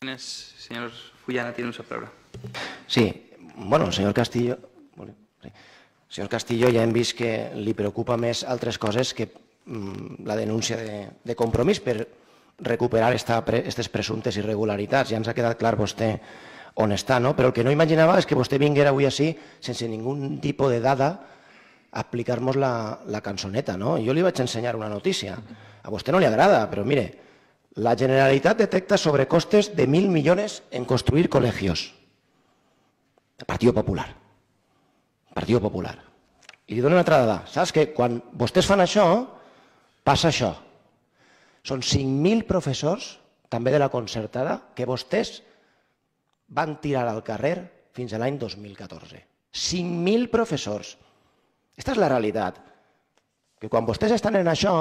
Señor Fullana tiene uso palabra. Sí, bueno, señor Castillo... Señor Castillo, ja hem vist que li preocupa més altres coses que mm, la denúncia de, de compromís per recuperar aquestes presumptes irregularitats. Ja ens ha quedat clar vostè on està, no? Però el que no imaginava és que vostè vinguera avui així sense ningun tipus de dada a explicar nos la, la cançoneta, no? Jo li vaig ensenyar una notícia. A vostè no li agrada, però mire, la Generalitat detecta sobrecostes de mil millones en construir colegios. El Partido Popular. El Partido Popular. I li dono una altra dada. Saps que quan vostès fan això, passa això. Són 5.000 professors, també de la concertada, que vostès van tirar al carrer fins a l'any 2014. 5.000 professors. Aquesta és la realitat. Que quan vostès estan en això,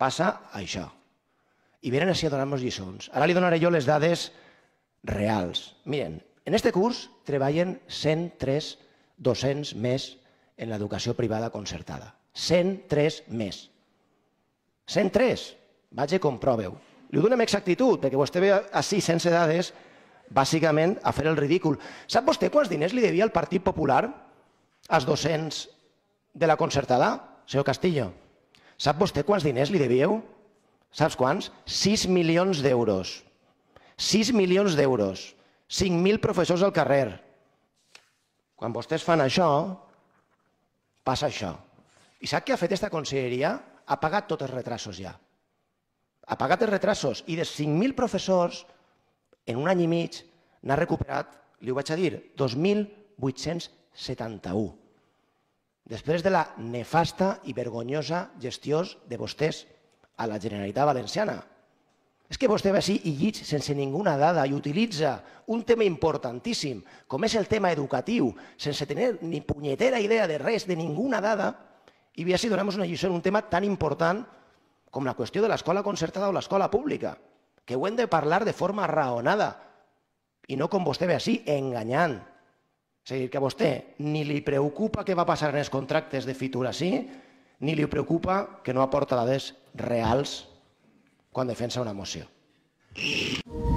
passa això i venen així a donar-nos lliçons. Ara li donaré jo les dades reals. Miren, en aquest curs treballen 103 docents més en l'educació privada concertada. 103 més. 103. Vaig i comproveu. Li ho amb exactitud, perquè vostè ve així sense dades, bàsicament a fer el ridícul. Sap vostè quants diners li devia el Partit Popular als docents de la concertada, senyor Castillo? Sap vostè quants diners li devíeu? saps quants? 6 milions d'euros. 6 milions d'euros. 5.000 professors al carrer. Quan vostès fan això, passa això. I sap què ha fet aquesta conselleria? Ha pagat tots els retrasos ja. Ha pagat els retrasos i de 5.000 professors, en un any i mig, n'ha recuperat, li ho vaig a dir, 2.871. Després de la nefasta i vergonyosa gestió de vostès a la Generalitat Valenciana. És que vostè va així i llig sense ninguna dada i utilitza un tema importantíssim, com és el tema educatiu, sense tenir ni punyetera idea de res, de ninguna dada, i ve així donem una lliçó en un tema tan important com la qüestió de l'escola concertada o l'escola pública, que ho hem de parlar de forma raonada i no com vostè ve així, enganyant. És a dir, que a vostè ni li preocupa què va passar en els contractes de fitura així, ni li preocupa que no aporta dades reals quan defensa una moció.